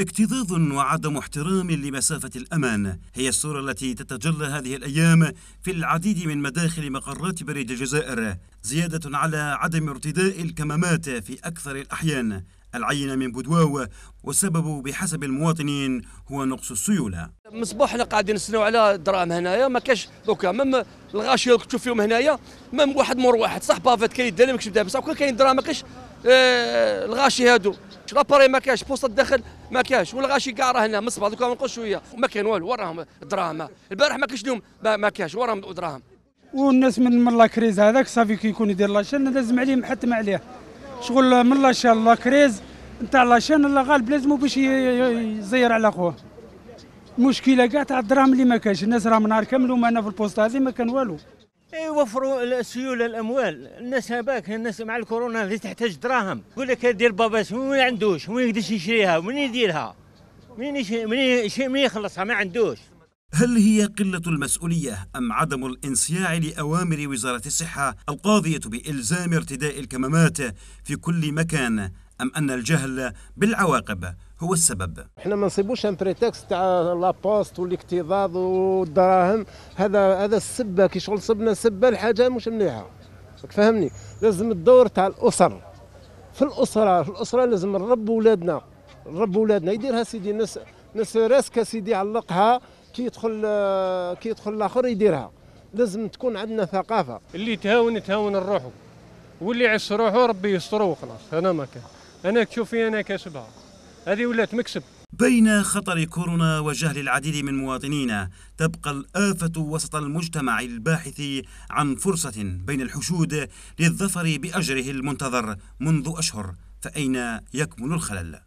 اكتظاظ وعدم احترام لمسافة الأمان هي الصورة التي تتجلى هذه الأيام في العديد من مداخل مقرات بريد الجزائر زيادة على عدم ارتداء الكمامات في أكثر الأحيان العينة من بدواو والسبب بحسب المواطنين هو نقص السيولة مصباح حنا قاعدين نستناو على دراهم هنايا ما كاش دوكا مام الغاشية اللي تشوف فيهم هنايا مام واحد مور واحد صح بافات كاين يدير لك بصح كان كاين دراهم ما كاش آه، الغاشي هادو لاباري ما كاش بوسط الدخل ما كاش والغاشي كاع راه هنا مصبع دوكا نقول شويه ما كاين والو وراهم دراهم البارح ما كاش لهم ما كاش وراهم دراهم والناس من من لا كريز هذاك صافي كي يكون يدير لاشين لازم عليه محتم عليه شغل من لاشين لا كريز نتاع لاشين الله غالب لازمو باش يزير على خوه المشكله كاع تاع الدراهم اللي ما كاش الناس راهم نهار كامل وما انا في البوسطه هذه ما كان والو يوفروا السيوله الاموال الناس هباك الناس مع الكورونا اللي تحتاج دراهم يقول لك دير بابا ما عندوش ما يقدرش يشريها من يديرها من يخلصها ما عندوش هل هي قلة المسؤولية أم عدم الانصياع لأوامر وزارة الصحة القاضية بإلزام ارتداء الكمامات في كل مكان أم أن الجهل بالعواقب هو السبب احنا ما نصيبوش ان بريتكست تاع لابوست والاكتظاظ والدراهم هذا هذا السبه كي شغل صبنا سبه الحاجه مش مليحه فهمني لازم الدور تاع الاسر في الاسره في الاسره لازم نرب ولادنا نرب ولادنا يديرها سيدي نس نس راسك سيدي علقها كي يدخل كي يدخل الاخر يديرها لازم تكون عندنا ثقافه اللي تهاون تهاون الروح واللي يعس روحه ربي يستره وخلاص انا ما كان انا تشوفي انا كسبها هذه ولات مكسب بين خطر كورونا وجهل العديد من مواطنينا تبقى الآفة وسط المجتمع الباحث عن فرصة بين الحشود للظفر بأجره المنتظر منذ أشهر فأين يكمن الخلل؟